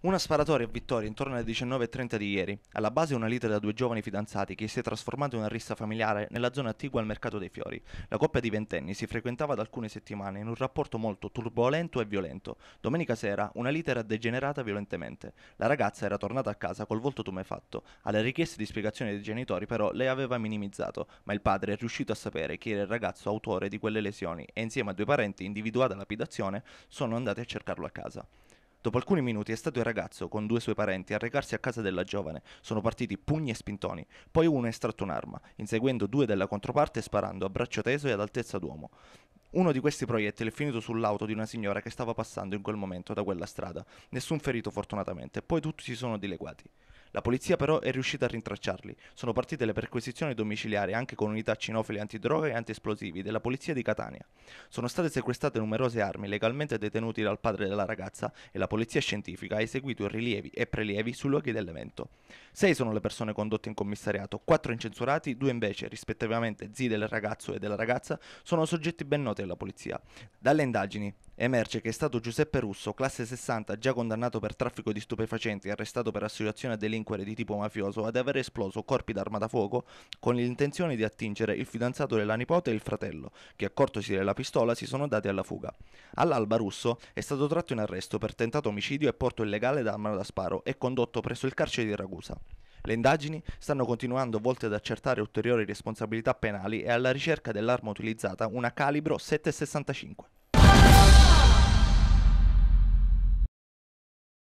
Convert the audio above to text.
Una sparatoria a Vittoria intorno alle 19.30 di ieri. Alla base una lite da due giovani fidanzati che si è trasformata in una rissa familiare nella zona attigua al mercato dei fiori. La coppia di ventenni si frequentava da alcune settimane in un rapporto molto turbolento e violento. Domenica sera una lite era degenerata violentemente. La ragazza era tornata a casa col volto tumefatto. Alle richieste di spiegazione dei genitori però lei aveva minimizzato, ma il padre è riuscito a sapere chi era il ragazzo autore di quelle lesioni e insieme a due parenti individuata la lapidazione sono andati a cercarlo a casa. Dopo alcuni minuti è stato il ragazzo con due suoi parenti a recarsi a casa della giovane. Sono partiti pugni e spintoni. Poi uno ha estratto un'arma, inseguendo due della controparte e sparando a braccio teso e ad altezza d'uomo. Uno di questi proiettili è finito sull'auto di una signora che stava passando in quel momento da quella strada. Nessun ferito fortunatamente, poi tutti si sono dileguati. La polizia però è riuscita a rintracciarli. Sono partite le perquisizioni domiciliari anche con unità cinofili antidroga e antiesplosivi della polizia di Catania. Sono state sequestrate numerose armi legalmente detenute dal padre della ragazza e la polizia scientifica ha eseguito rilievi e prelievi sui luoghi dell'evento. Sei sono le persone condotte in commissariato, quattro incensurati, due invece, rispettivamente zii del ragazzo e della ragazza, sono soggetti ben noti alla polizia. Dalle indagini Emerge che è stato Giuseppe Russo, classe 60, già condannato per traffico di stupefacenti e arrestato per associazione a delinquere di tipo mafioso, ad aver esploso corpi d'arma da fuoco con l'intenzione di attingere il fidanzato della nipote e il fratello, che accortosi della pistola si sono dati alla fuga. All'alba Russo è stato tratto in arresto per tentato omicidio e porto illegale d'arma da sparo e condotto presso il carcere di Ragusa. Le indagini stanno continuando volte ad accertare ulteriori responsabilità penali e alla ricerca dell'arma utilizzata una calibro 765.